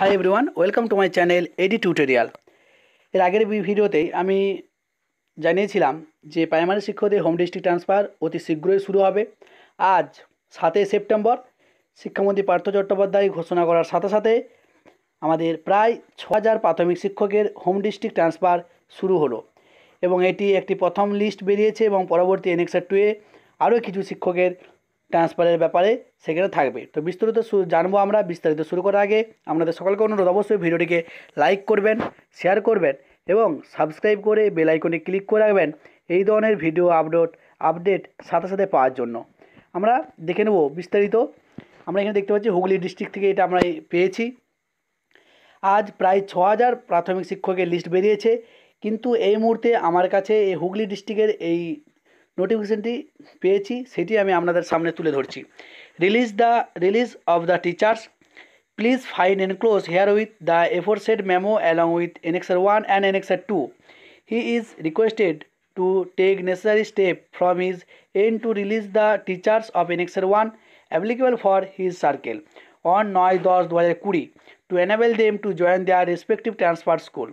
high everyone welcome to my channel AD tutorial এর আগের ভিডিওতে আমি জানিয়েছিলাম যে প্রাইমারি শিক্ষকদের হোম ডিস্ট্রিক্ট ট্রান্সফার অতি শীঘ্রই শুরু হবে আজ সাতই সেপ্টেম্বর শিক্ষামন্ত্রী পার্থ চট্টোপাধ্যায় ঘোষণা করার সাথে সাথে আমাদের প্রায় ছ হাজার প্রাথমিক শিক্ষকের হোম ডিস্ট্রিক্ট ট্রান্সফার শুরু হলো এবং এটি একটি প্রথম লিস্ট বেরিয়েছে এবং পরবর্তী এনএক্সার টুয়ে আরও কিছু শিক্ষকের ট্রান্সফারের ব্যাপারে সেখানে থাকবে তো বিস্তারিত জানবো আমরা বিস্তারিত শুরু করার আগে আপনাদের সকলকে অনুরোধ অবশ্যই ভিডিওটিকে লাইক করবেন শেয়ার করবেন এবং সাবস্ক্রাইব করে বেল ক্লিক করে রাখবেন এই ধরনের ভিডিও আপলোড আপডেট সাথে সাথে পাওয়ার জন্য আমরা দেখে নেব বিস্তারিত আমরা এখানে দেখতে পাচ্ছি হুগলি ডিস্ট্রিক্ট থেকে এটা আমরা পেয়েছি আজ প্রায় ছ হাজার প্রাথমিক শিক্ষকের লিস্ট বেরিয়েছে কিন্তু এই মুহুর্তে আমার কাছে এই হুগলি ডিস্ট্রিক্টের এই নোটিফিকেশনটি পেয়েছি সেটি আমি আপনাদের সামনে তুলে ধরছি release the release of the teachers please find enclose herewith the aforesaid memo along with annexure one and annexure two he is requested to take necessary step from his end to release the teachers of annexure one applicable for his circle on নয় দশ দু হাজার কুড়ি to enable them to join their respective transfer school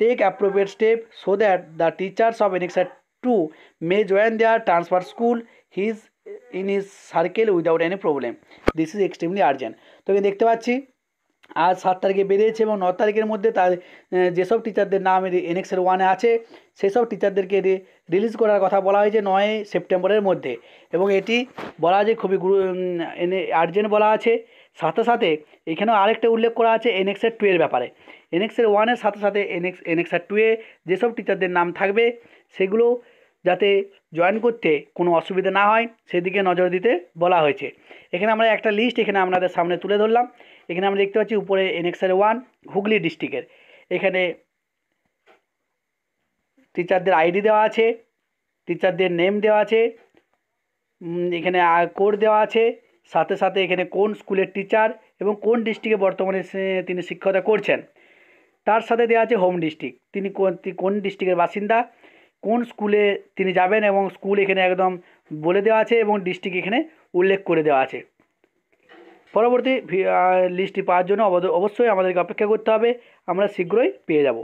take take step steps that that the teachers of NXR to may join their transfer school his in is circle without any problem this is extremely urgent তো আমি দেখতে পাচ্ছি আজ সাত তারিখে বেরিয়েছে এবং ন তারিখের মধ্যে তার যেসব টিচারদের নাম এনএক্সের ওয়ানে আছে সেসব টিচারদেরকে রিলিজ করার কথা বলা হয়েছে নয় সেপ্টেম্বরের মধ্যে এবং এটি বলা যে খুবই গুরু আর্জেন্ট বলা আছে সাথে সাথে এখানেও আরেকটা উল্লেখ করা আছে এনএক্সের টু এর ব্যাপারে এনএক্সের ওয়ানের সাথে সাথে এনএক্স এনএক্সের টু এ যেসব টিচারদের নাম থাকবে সেগুলো যাতে জয়েন করতে কোনো অসুবিধা না হয় সেদিকে নজর দিতে বলা হয়েছে এখানে আমরা একটা লিস্ট এখানে আপনাদের সামনে তুলে ধরলাম এখানে আমরা দেখতে পাচ্ছি উপরে এনএক্সের ওয়ান হুগলি ডিস্ট্রিক্টের এখানে টিচারদের আইডি দেওয়া আছে টিচারদের নেম দেওয়া আছে এখানে কোড দেওয়া আছে সাথে সাথে এখানে কোন স্কুলের টিচার এবং কোন ডিস্ট্রিক্টে বর্তমানে তিনি শিক্ষকতা করছেন তার সাথে দেওয়া আছে হোম ডিস্ট্রিক্ট তিনি কোন ডিস্ট্রিক্টের বাসিন্দা কোন স্কুলে তিনি যাবেন এবং স্কুল এখানে একদম বলে দেওয়া আছে এবং ডিস্ট্রিক্ট এখানে উল্লেখ করে দেওয়া আছে পরবর্তী লিস্টটি পাওয়ার জন্য অবশ্যই আমাদেরকে অপেক্ষা করতে হবে আমরা শীঘ্রই পেয়ে যাব